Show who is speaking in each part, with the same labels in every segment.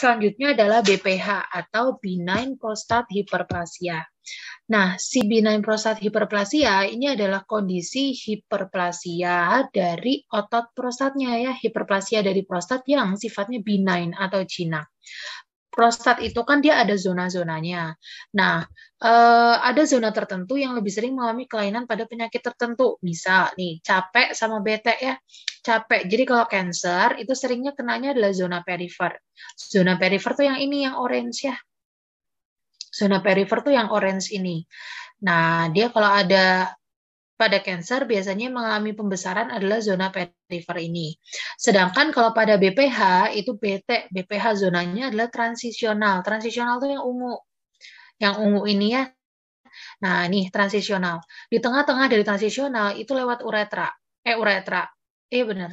Speaker 1: selanjutnya adalah BPH atau benign prostat hyperplasia. Nah, si benign prostat hyperplasia ini adalah kondisi hiperplasia dari otot prostatnya ya, hiperplasia dari prostat yang sifatnya benign atau jinak prostat itu kan dia ada zona-zonanya. Nah, eh, ada zona tertentu yang lebih sering mengalami kelainan pada penyakit tertentu. Misal nih, capek sama bete ya. Capek. Jadi kalau cancer itu seringnya kenanya adalah zona perifer. Zona perifer tuh yang ini yang orange ya. Zona perifer tuh yang orange ini. Nah, dia kalau ada pada kanker biasanya mengalami pembesaran adalah zona perifer ini. Sedangkan kalau pada BPH itu BT, BPH zonanya adalah transisional. Transisional itu yang ungu. Yang ungu ini ya. Nah, nih transisional. Di tengah-tengah dari transisional itu lewat uretra. Eh uretra. Eh benar.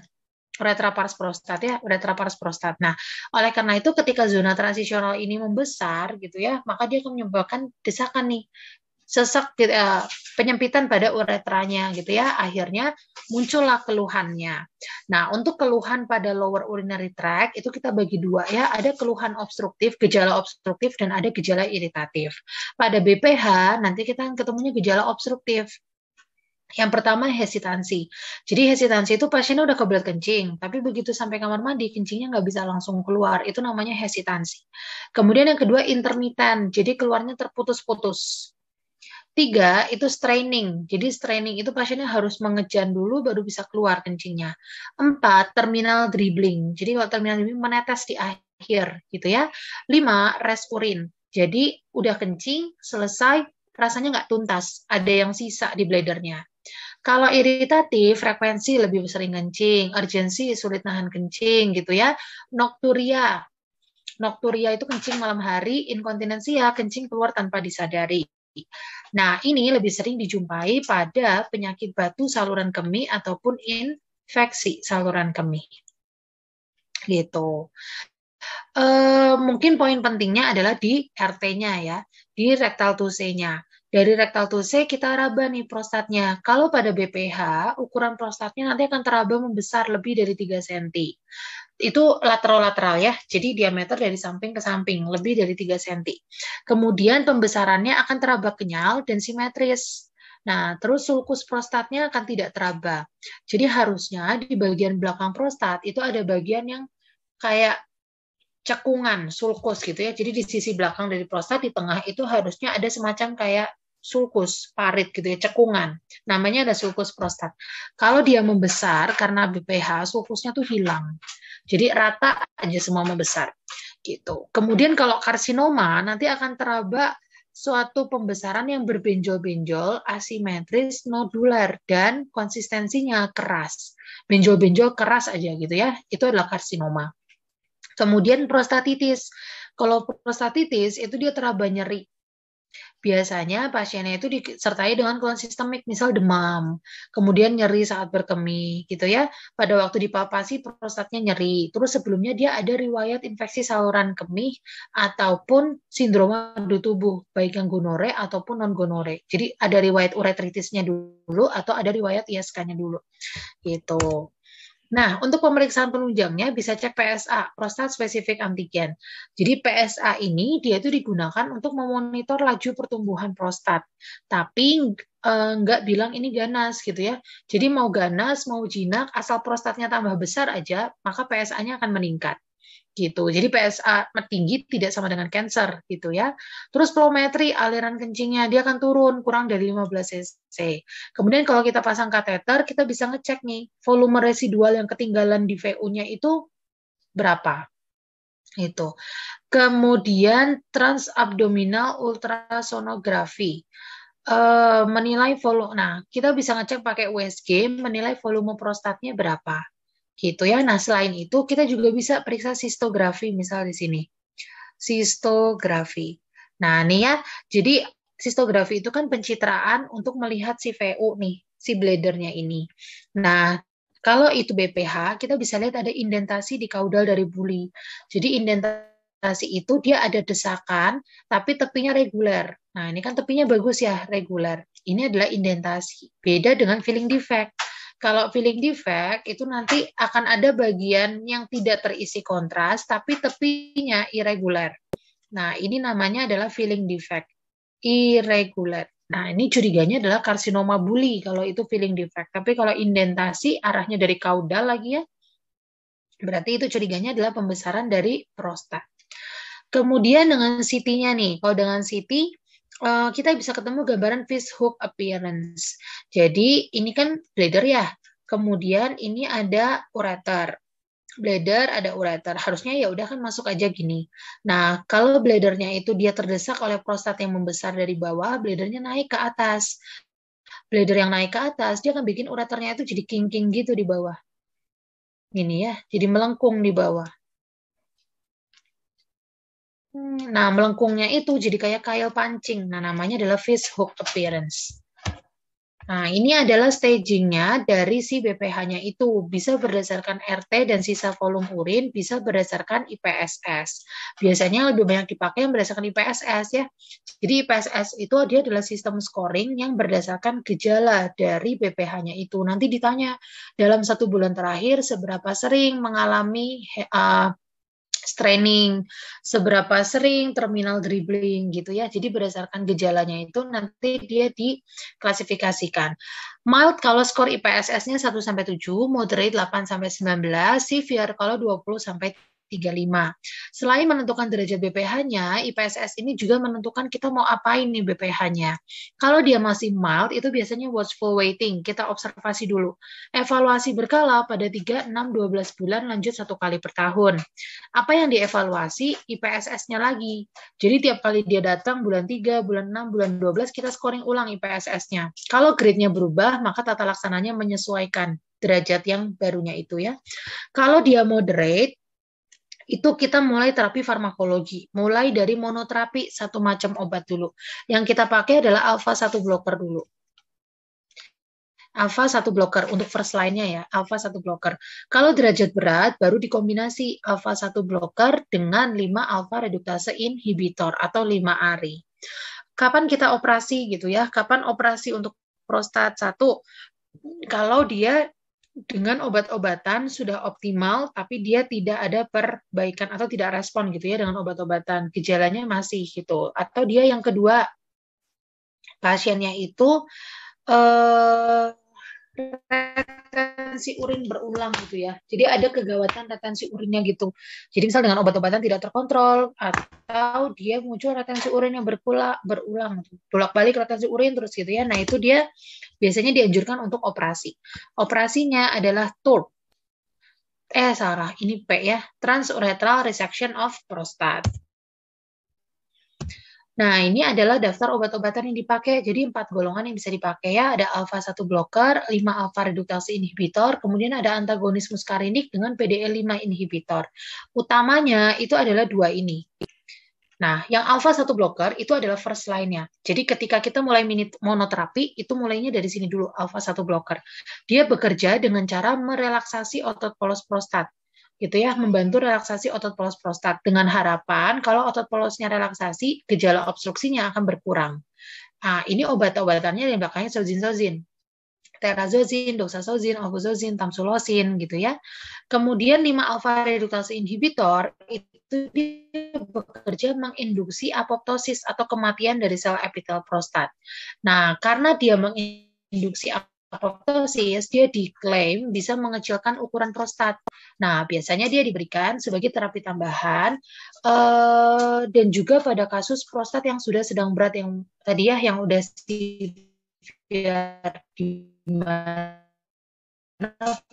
Speaker 1: Uretra pars prostat ya, uretra pars prostat. Nah, oleh karena itu ketika zona transisional ini membesar gitu ya, maka dia akan menyebabkan desakan nih sesak uh, eh, penyempitan pada uretranya gitu ya akhirnya muncullah keluhannya nah untuk keluhan pada lower urinary tract itu kita bagi dua ya ada keluhan obstruktif gejala obstruktif dan ada gejala iritatif pada BPH nanti kita ketemunya gejala obstruktif yang pertama hesitansi. Jadi hesitansi itu pasiennya udah kebelet kencing, tapi begitu sampai kamar mandi kencingnya nggak bisa langsung keluar. Itu namanya hesitansi. Kemudian yang kedua intermittent Jadi keluarnya terputus-putus. Tiga, itu straining. Jadi straining itu pasiennya harus mengejan dulu baru bisa keluar kencingnya. Empat, terminal dribbling. Jadi kalau terminal dribbling menetes di akhir gitu ya. Lima, rest urin. Jadi udah kencing, selesai, rasanya nggak tuntas. Ada yang sisa di bladernya. Kalau iritatif, frekuensi lebih sering kencing, urgensi sulit nahan kencing gitu ya. nocturia nocturia itu kencing malam hari, inkontinensia kencing keluar tanpa disadari. Nah, ini lebih sering dijumpai pada penyakit batu saluran kemih ataupun infeksi saluran kemih. Gitu. E, mungkin poin pentingnya adalah di RT-nya ya, di rektal tusenya. Dari rektal tuse kita raba nih prostatnya. Kalau pada BPH, ukuran prostatnya nanti akan teraba membesar lebih dari 3 cm itu lateral-lateral ya, jadi diameter dari samping ke samping, lebih dari 3 cm. Kemudian pembesarannya akan teraba kenyal dan simetris. Nah, terus sulkus prostatnya akan tidak teraba. Jadi harusnya di bagian belakang prostat itu ada bagian yang kayak cekungan, sulkus gitu ya. Jadi di sisi belakang dari prostat di tengah itu harusnya ada semacam kayak sulkus, parit gitu ya, cekungan. Namanya ada sulkus prostat. Kalau dia membesar karena BPH, sulkusnya tuh hilang. Jadi rata aja semua membesar gitu. Kemudian kalau karsinoma nanti akan teraba suatu pembesaran yang berbenjol-benjol, asimetris, nodular, dan konsistensinya keras. Benjol-benjol keras aja gitu ya, itu adalah karsinoma. Kemudian prostatitis. Kalau prostatitis itu dia teraba nyeri. Biasanya pasiennya itu disertai dengan keluhan sistemik, misal demam, kemudian nyeri saat berkemih, gitu ya. Pada waktu dipalpasi prostatnya nyeri. Terus sebelumnya dia ada riwayat infeksi saluran kemih ataupun sindroma di tubuh, baik yang gonore ataupun non gonore. Jadi ada riwayat uretritisnya dulu atau ada riwayat ISK-nya dulu. Gitu. Nah, untuk pemeriksaan penunjangnya bisa cek PSA, prostat spesifik antigen. Jadi PSA ini dia itu digunakan untuk memonitor laju pertumbuhan prostat. Tapi eh, nggak bilang ini ganas gitu ya. Jadi mau ganas, mau jinak, asal prostatnya tambah besar aja, maka PSA-nya akan meningkat gitu. Jadi PSA tinggi tidak sama dengan cancer gitu ya. Terus pelometri aliran kencingnya dia akan turun kurang dari 15 cc. Kemudian kalau kita pasang kateter kita bisa ngecek nih volume residual yang ketinggalan di VU-nya itu berapa. Itu. Kemudian transabdominal ultrasonografi eh, menilai volume. Nah, kita bisa ngecek pakai USG menilai volume prostatnya berapa gitu ya. Nah, selain itu kita juga bisa periksa sistografi misal di sini. Sistografi. Nah, nih ya, jadi sistografi itu kan pencitraan untuk melihat si VU nih, si bladernya ini. Nah, kalau itu BPH, kita bisa lihat ada indentasi di kaudal dari buli. Jadi indentasi itu dia ada desakan, tapi tepinya reguler. Nah, ini kan tepinya bagus ya, reguler. Ini adalah indentasi. Beda dengan filling defect kalau filling defect itu nanti akan ada bagian yang tidak terisi kontras tapi tepinya irregular. Nah, ini namanya adalah filling defect. Irregular. Nah, ini curiganya adalah karsinoma buli kalau itu filling defect. Tapi kalau indentasi arahnya dari kaudal lagi ya. Berarti itu curiganya adalah pembesaran dari prostat. Kemudian dengan CT-nya nih, kalau dengan CT Eh, kita bisa ketemu gambaran fish hook appearance. Jadi ini kan bladder ya. Kemudian ini ada ureter. Bladder ada ureter. Harusnya ya udah kan masuk aja gini. Nah, kalau bladernya itu dia terdesak oleh prostat yang membesar dari bawah, bladernya naik ke atas. Bladder yang naik ke atas, dia akan bikin ureternya itu jadi kinking gitu di bawah. Ini ya, jadi melengkung di bawah. Hmm, nah, melengkungnya itu jadi kayak kail pancing. Nah, namanya adalah fish hook appearance. Nah, ini adalah stagingnya dari si BPH-nya itu. Bisa berdasarkan RT dan sisa volume urin, bisa berdasarkan IPSS. Biasanya lebih banyak dipakai yang berdasarkan IPSS ya. Jadi IPSS itu dia adalah sistem scoring yang berdasarkan gejala dari BPH-nya itu. Nanti ditanya, dalam satu bulan terakhir, seberapa sering mengalami uh, training, seberapa sering terminal dribbling gitu ya. Jadi berdasarkan gejalanya itu nanti dia diklasifikasikan. Mild kalau skor IPSS-nya 1 sampai 7, moderate 8 sampai 19, severe kalau 20 sampai 35. Selain menentukan derajat BPH-nya, IPSS ini juga menentukan kita mau apain nih BPH-nya. Kalau dia masih mild, itu biasanya watchful waiting, kita observasi dulu. Evaluasi berkala pada 3, 6, 12 bulan lanjut satu kali per tahun. Apa yang dievaluasi? IPSS-nya lagi. Jadi tiap kali dia datang bulan 3, bulan 6, bulan 12 kita scoring ulang IPSS-nya. Kalau grade-nya berubah, maka tata laksananya menyesuaikan derajat yang barunya itu ya. Kalau dia moderate, itu kita mulai terapi farmakologi, mulai dari monoterapi satu macam obat dulu. Yang kita pakai adalah alpha satu blocker dulu. Alpha satu blocker untuk first line-nya ya, alpha satu blocker. Kalau derajat berat baru dikombinasi alpha satu blocker dengan 5 alpha reduktase inhibitor atau 5 ARI. Kapan kita operasi gitu ya? Kapan operasi untuk prostat satu? Kalau dia dengan obat-obatan sudah optimal tapi dia tidak ada perbaikan atau tidak respon gitu ya dengan obat-obatan gejalanya masih gitu atau dia yang kedua pasiennya itu eh, retensi urin berulang gitu ya. Jadi ada kegawatan retensi urinnya gitu. Jadi misal dengan obat-obatan tidak terkontrol atau dia muncul retensi urin yang berpula berulang, gitu. bolak balik retensi urin terus gitu ya. Nah itu dia biasanya dianjurkan untuk operasi. Operasinya adalah TURP. Eh Sarah ini P ya, transuretral resection of prostate. Nah, ini adalah daftar obat-obatan yang dipakai. Jadi, empat golongan yang bisa dipakai ya. Ada alpha 1 blocker, 5 alpha reduktase inhibitor, kemudian ada antagonis muskarinik dengan PDL5 inhibitor. Utamanya itu adalah dua ini. Nah, yang alpha 1 blocker itu adalah first line-nya. Jadi, ketika kita mulai monoterapi, itu mulainya dari sini dulu, alpha 1 blocker. Dia bekerja dengan cara merelaksasi otot polos prostat gitu ya, membantu relaksasi otot polos prostat dengan harapan kalau otot polosnya relaksasi, gejala obstruksinya akan berkurang. Nah, ini obat-obatannya yang belakangnya sozin-sozin. Terazozin, doxazozin, ofuzozin, tamsulosin gitu ya. Kemudian 5 alfa reduktase inhibitor itu dia bekerja menginduksi apoptosis atau kematian dari sel epitel prostat. Nah, karena dia menginduksi apoptosis, dia diklaim bisa mengecilkan ukuran prostat. Nah, biasanya dia diberikan sebagai terapi tambahan uh, dan juga pada kasus prostat yang sudah sedang berat yang tadi ya yang udah severe di mana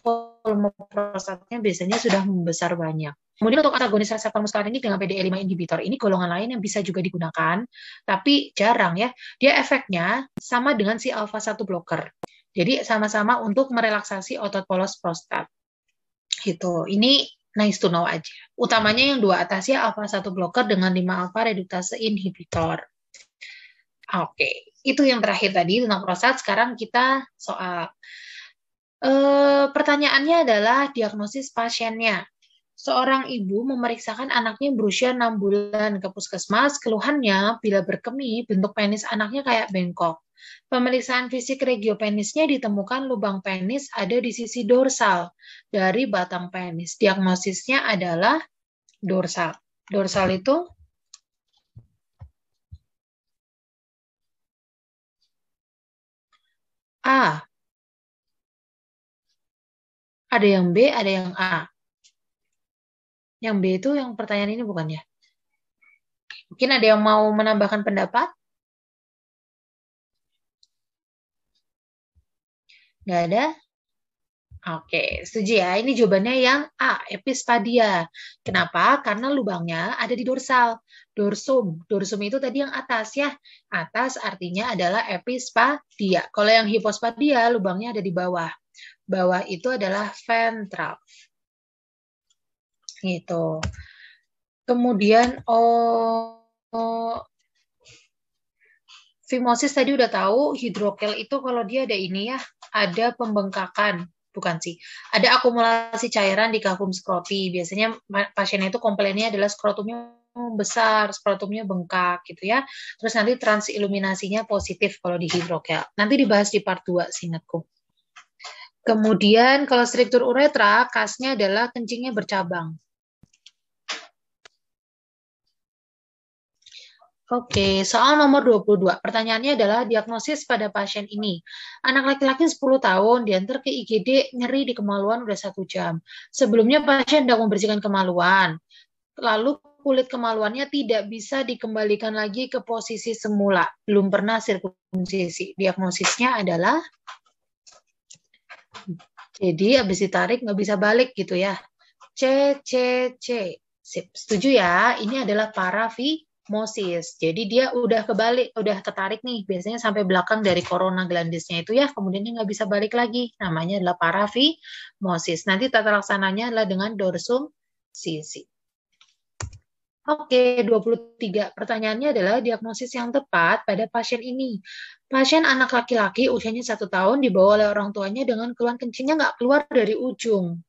Speaker 1: volume prostatnya biasanya sudah membesar banyak. Kemudian untuk antagonis reseptor muskular ini dengan PDE5 inhibitor ini golongan lain yang bisa juga digunakan, tapi jarang ya. Dia efeknya sama dengan si alpha 1 blocker. Jadi sama-sama untuk merelaksasi otot polos prostat gitu. Ini nice to know aja. Utamanya yang dua atas ya alfa satu blocker dengan 5 alfa reduktase inhibitor. Oke, okay. itu yang terakhir tadi tentang prostat. Sekarang kita soal e, pertanyaannya adalah diagnosis pasiennya. Seorang ibu memeriksakan anaknya berusia 6 bulan ke puskesmas, keluhannya bila berkemih bentuk penis anaknya kayak bengkok. Pemeriksaan fisik regio penisnya ditemukan lubang penis ada di sisi dorsal dari batang penis. Diagnosisnya adalah dorsal. Dorsal itu A. Ada yang B, ada yang A. Yang B itu yang pertanyaan ini bukan ya? Mungkin ada yang mau menambahkan pendapat? Gak ada? Oke, setuju ya. Ini jawabannya yang A, epispadia. Kenapa? Karena lubangnya ada di dorsal. Dorsum. Dorsum itu tadi yang atas ya. Atas artinya adalah epispadia. Kalau yang hipospadia, lubangnya ada di bawah. Bawah itu adalah ventral gitu. Kemudian oh, oh fimosis tadi udah tahu, hidrokel itu kalau dia ada ini ya, ada pembengkakan bukan sih. Ada akumulasi cairan di kalkum skropi. Biasanya pasiennya itu komplainnya adalah skrotumnya besar, skrotumnya bengkak gitu ya. Terus nanti transiluminasinya positif kalau di hidrokel. Nanti dibahas di part 2 singkatku. Kemudian kalau struktur uretra, khasnya adalah kencingnya bercabang. Oke, soal nomor 22. Pertanyaannya adalah diagnosis pada pasien ini. Anak laki-laki 10 tahun diantar ke IGD nyeri di kemaluan udah satu jam. Sebelumnya pasien udah membersihkan kemaluan. Lalu kulit kemaluannya tidak bisa dikembalikan lagi ke posisi semula. Belum pernah sirkumsisi. Diagnosisnya adalah jadi habis ditarik nggak bisa balik gitu ya. C, C, C. Sip, setuju ya? Ini adalah parafi Moses. Jadi dia udah kebalik, udah ketarik nih. Biasanya sampai belakang dari korona glandisnya itu ya, kemudian dia nggak bisa balik lagi. Namanya adalah parafi parafimosis. Nanti tata laksananya adalah dengan dorsum sisi. Oke, 23. Pertanyaannya adalah diagnosis yang tepat pada pasien ini. Pasien anak laki-laki usianya satu tahun dibawa oleh orang tuanya dengan keluhan kencingnya nggak keluar dari ujung.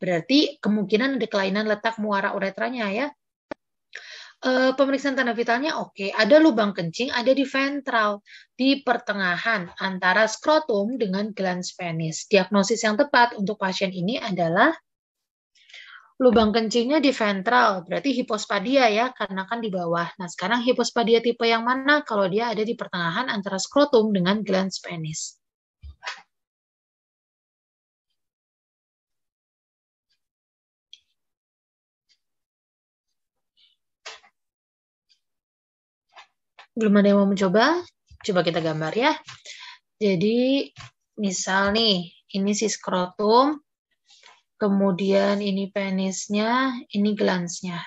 Speaker 1: Berarti kemungkinan ada kelainan letak muara uretranya ya e, pemeriksaan tanda vitalnya oke, okay. ada lubang kencing, ada di ventral, di pertengahan antara skrotum dengan glans penis. Diagnosis yang tepat untuk pasien ini adalah lubang kencingnya di ventral, berarti hipospadia ya, karena kan di bawah. Nah, sekarang hipospadia tipe yang mana? Kalau dia ada di pertengahan antara skrotum dengan glans penis. belum ada yang mau mencoba, coba kita gambar ya. Jadi misal nih, ini si skrotum, kemudian ini penisnya, ini glansnya.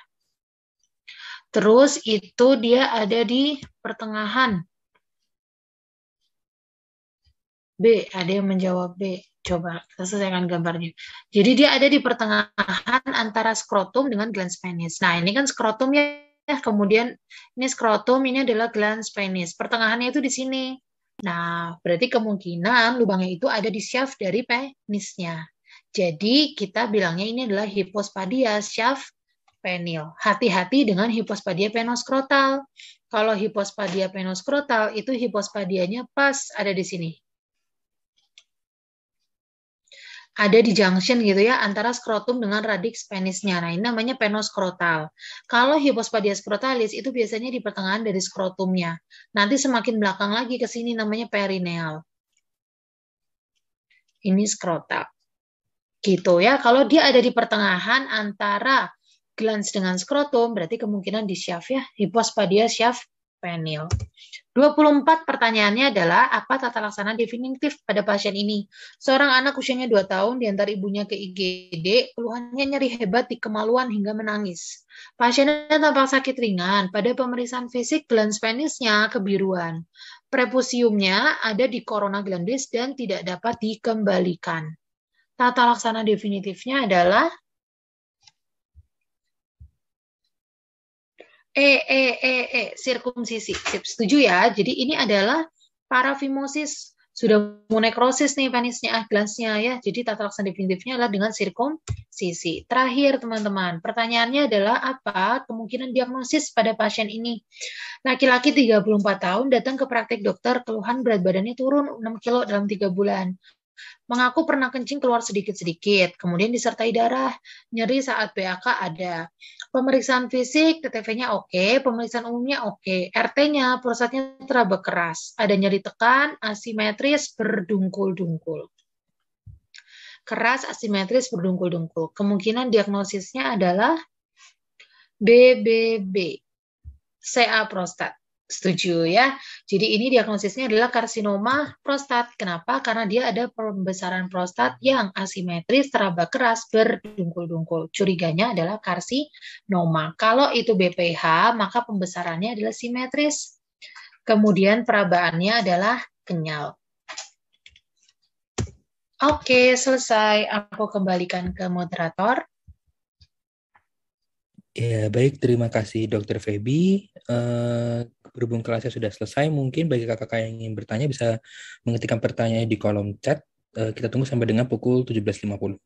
Speaker 1: Terus itu dia ada di pertengahan. B, ada yang menjawab B. Coba kita selesaikan gambarnya. Jadi dia ada di pertengahan antara skrotum dengan glans penis. Nah, ini kan skrotum ya Ya kemudian ini skrotum ini adalah glans penis. Pertengahannya itu di sini. Nah, berarti kemungkinan lubangnya itu ada di shaft dari penisnya. Jadi kita bilangnya ini adalah hipospadia shaft penil. Hati-hati dengan hipospadia penoskrotal. Kalau hipospadia penoskrotal itu hipospadianya pas ada di sini ada di junction gitu ya antara skrotum dengan radix penisnya. Nah, ini namanya penoskrotal. Kalau hipospadia skrotalis itu biasanya di pertengahan dari skrotumnya. Nanti semakin belakang lagi ke sini namanya perineal. Ini skrotal. Gitu ya. Kalau dia ada di pertengahan antara glans dengan skrotum berarti kemungkinan di syaf ya, hipospadia syaf penil. 24 pertanyaannya adalah apa tata laksana definitif pada pasien ini? Seorang anak usianya 2 tahun diantar ibunya ke IGD, keluhannya nyeri hebat di kemaluan hingga menangis. Pasiennya tampak sakit ringan, pada pemeriksaan fisik glans penisnya kebiruan. Prepusiumnya ada di corona glandis dan tidak dapat dikembalikan. Tata laksana definitifnya adalah E E E E sirkumsisi. Sip, setuju ya. Jadi ini adalah parafimosis sudah monekrosis nih penisnya ah gelasnya ya. Jadi tata laksana definitifnya adalah dengan sirkumsisi. Terakhir teman-teman, pertanyaannya adalah apa kemungkinan diagnosis pada pasien ini? Laki-laki 34 tahun datang ke praktik dokter keluhan berat badannya turun 6 kilo dalam 3 bulan mengaku pernah kencing keluar sedikit-sedikit, kemudian disertai darah, nyeri saat BAK ada. Pemeriksaan fisik, TTV-nya oke, pemeriksaan umumnya oke, RT-nya, prostatnya teraba keras, ada nyeri tekan, asimetris, berdungkul-dungkul. Keras, asimetris, berdungkul-dungkul. Kemungkinan diagnosisnya adalah BBB, CA prostat. Setuju ya. Jadi ini diagnosisnya adalah karsinoma prostat. Kenapa? Karena dia ada pembesaran prostat yang asimetris, teraba keras, berdungkul-dungkul. Curiganya adalah karsinoma. Kalau itu BPH, maka pembesarannya adalah simetris. Kemudian perabaannya adalah kenyal. Oke, selesai. Aku kembalikan ke moderator.
Speaker 2: Ya, baik. Terima kasih, Dokter Feby. Uh, berhubung kelasnya sudah selesai, mungkin bagi kakak-kakak yang ingin bertanya bisa mengetikkan pertanyaan di kolom chat. Eh, kita tunggu sampai dengan pukul 17.50.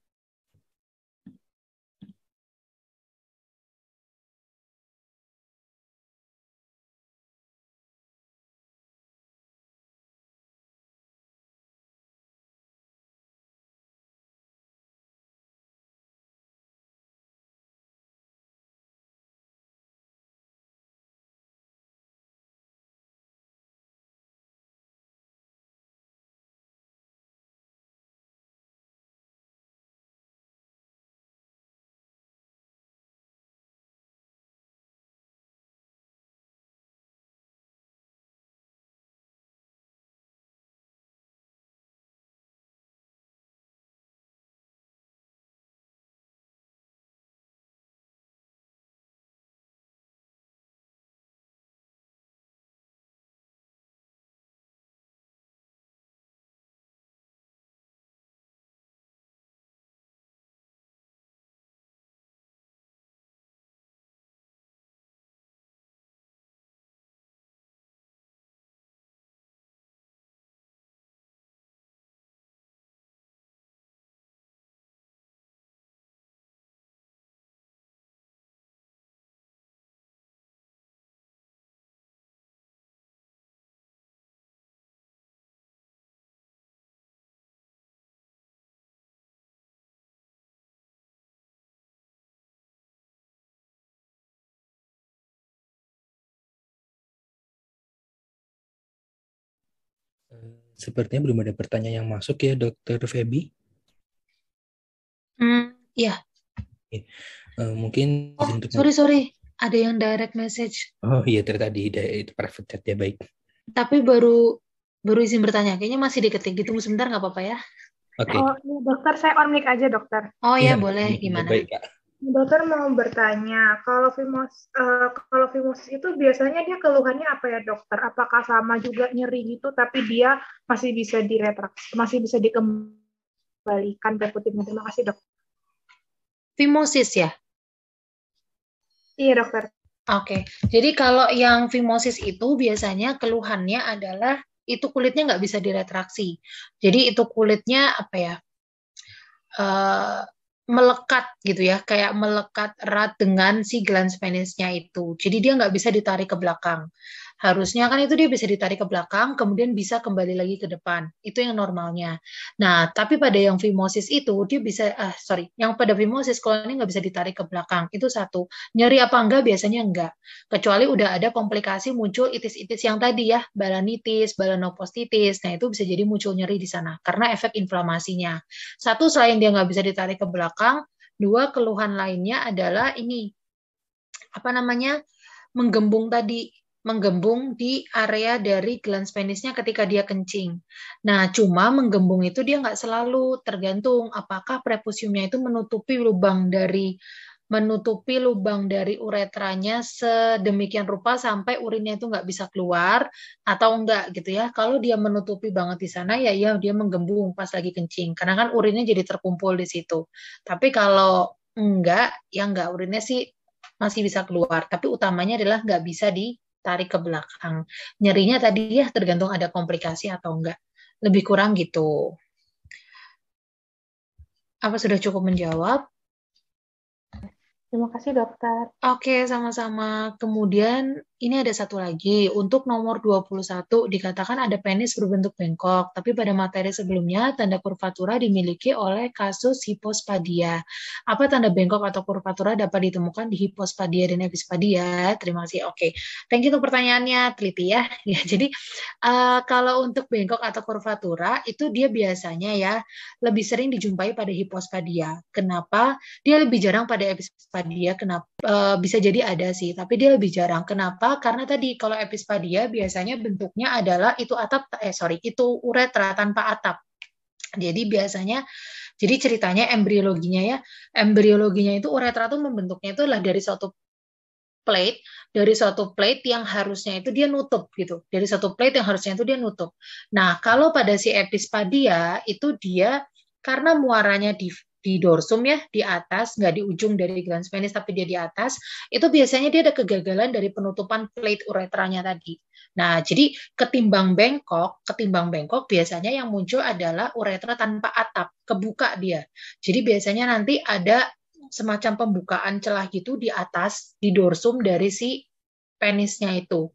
Speaker 2: Sepertinya belum ada pertanyaan yang masuk ya, Dokter Feby.
Speaker 1: Hmm, ya.
Speaker 2: Uh, mungkin oh, untuk sorry
Speaker 1: sorry, ada yang direct message.
Speaker 2: Oh iya, tadi itu private chat ya baik.
Speaker 1: Tapi baru baru izin bertanya, kayaknya masih diketik. Gitu, sebentar nggak apa-apa ya? Oke. Okay. Oh, iya, dokter saya on mic aja dokter. Oh iya, ya boleh iya, gimana? Baik kak. Dokter mau
Speaker 2: bertanya, kalau fimos uh, kalau
Speaker 1: fimosis itu biasanya dia keluhannya apa ya dokter? Apakah sama juga nyeri gitu, tapi dia masih bisa diretraksi, masih bisa dikembalikan ke putihnya? Terima kasih dok. Fimosis ya? Iya dokter. Oke, jadi kalau yang fimosis itu biasanya keluhannya adalah itu kulitnya nggak bisa diretraksi. Jadi itu kulitnya apa ya? Uh, melekat gitu ya, kayak melekat erat dengan si glans penisnya itu. Jadi dia nggak bisa ditarik ke belakang harusnya kan itu dia bisa ditarik ke belakang, kemudian bisa kembali lagi ke depan. Itu yang normalnya. Nah, tapi pada yang fimosis itu dia bisa, ah sorry, yang pada fimosis kalau ini nggak bisa ditarik ke belakang. Itu satu. Nyeri apa enggak? Biasanya enggak. Kecuali udah ada komplikasi muncul itis-itis yang tadi ya, balanitis, balanopostitis. Nah, itu bisa jadi muncul nyeri di sana karena efek inflamasinya. Satu, selain dia nggak bisa ditarik ke belakang, dua keluhan lainnya adalah ini apa namanya menggembung tadi menggembung di area dari glans penisnya ketika dia kencing. Nah, cuma menggembung itu dia nggak selalu tergantung apakah prepusiumnya itu menutupi lubang dari menutupi lubang dari uretranya sedemikian rupa sampai urinnya itu nggak bisa keluar atau enggak gitu ya. Kalau dia menutupi banget di sana ya ya dia menggembung pas lagi kencing karena kan urinnya jadi terkumpul di situ. Tapi kalau enggak ya enggak urinnya sih masih bisa keluar tapi utamanya adalah nggak bisa di tarik ke belakang. Nyerinya tadi ya tergantung ada komplikasi atau enggak. Lebih kurang gitu. Apa sudah cukup menjawab? Terima kasih dokter. Oke, sama-sama. Kemudian ini ada satu lagi. Untuk nomor 21 dikatakan ada penis berbentuk bengkok, tapi pada materi sebelumnya tanda kurvatura dimiliki oleh kasus hipospadia. Apa tanda bengkok atau kurvatura dapat ditemukan di hipospadia dan epispadia? Terima kasih. Oke. Thank you untuk pertanyaannya, teliti ya. Ya, jadi uh, kalau untuk bengkok atau kurvatura itu dia biasanya ya lebih sering dijumpai pada hipospadia. Kenapa? Dia lebih jarang pada epispadia epispadia kenapa uh, bisa jadi ada sih, tapi dia lebih jarang. Kenapa? Karena tadi kalau epispadia biasanya bentuknya adalah itu atap eh sorry itu uretra tanpa atap. Jadi biasanya jadi ceritanya embriologinya ya, embriologinya itu uretra tuh membentuknya itu adalah dari suatu plate dari suatu plate yang harusnya itu dia nutup gitu dari satu plate yang harusnya itu dia nutup nah kalau pada si epispadia itu dia karena muaranya di di dorsum ya di atas nggak di ujung dari glans penis tapi dia di atas itu biasanya dia ada kegagalan dari penutupan plate uretranya tadi nah jadi ketimbang bengkok ketimbang bengkok biasanya yang muncul adalah uretra tanpa atap kebuka dia jadi biasanya nanti ada semacam pembukaan celah gitu di atas di dorsum dari si penisnya itu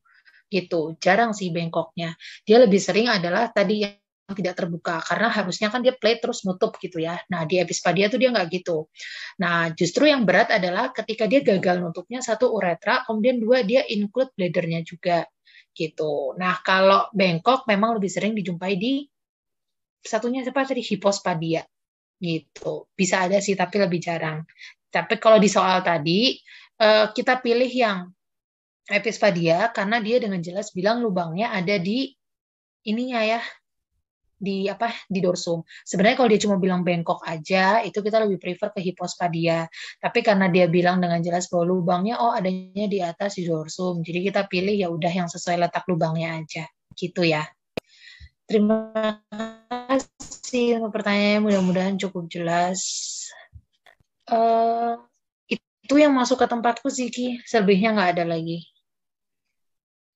Speaker 1: gitu jarang sih bengkoknya dia lebih sering adalah tadi yang tidak terbuka karena harusnya kan dia play terus nutup gitu ya. Nah di epispadia tuh dia nggak gitu. Nah justru yang berat adalah ketika dia gagal nutupnya satu uretra, kemudian dua dia include bladernya juga gitu. Nah kalau bengkok memang lebih sering dijumpai di satunya siapa tadi hipospadia gitu. Bisa ada sih tapi lebih jarang. Tapi kalau di soal tadi eh, kita pilih yang Epispadia karena dia dengan jelas bilang lubangnya ada di ininya ya di apa di dorsum. Sebenarnya kalau dia cuma bilang bengkok aja, itu kita lebih prefer ke hipospadia. Tapi karena dia bilang dengan jelas bahwa lubangnya oh adanya di atas di dorsum, jadi kita pilih ya udah yang sesuai letak lubangnya aja, gitu ya. Terima kasih pertanyaan mudah-mudahan cukup jelas. Uh, itu yang masuk ke tempatku ziki Ki, selebihnya nggak ada lagi.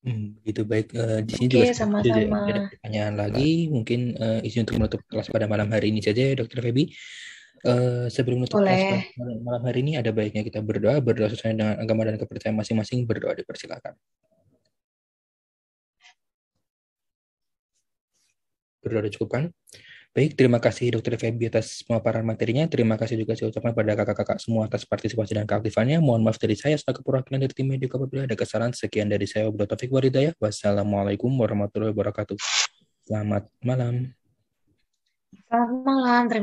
Speaker 2: Hmm, begitu baik. Uh, di sini juga sama ada pertanyaan lagi. Mungkin uh, izin untuk menutup kelas pada malam hari ini saja, ya, Dokter Feby. Uh, sebelum menutup Boleh. kelas pada malam hari ini, ada baiknya kita berdoa, berdoa sesuai dengan agama dan kepercayaan masing-masing. Berdoa dipersilakan. Berdoa cukupkan. Baik, terima kasih Dr. Febi atas pemaparan materinya. Terima kasih juga saya ucapkan pada kakak-kakak semua atas partisipasi dan keaktifannya. Mohon maaf dari saya selaku perwakilan dari tim media apabila ada kesalahan. Sekian dari saya, Abdul Taufik Waridayah. Wassalamualaikum warahmatullahi wabarakatuh. Selamat malam.
Speaker 1: Selamat malam. Terima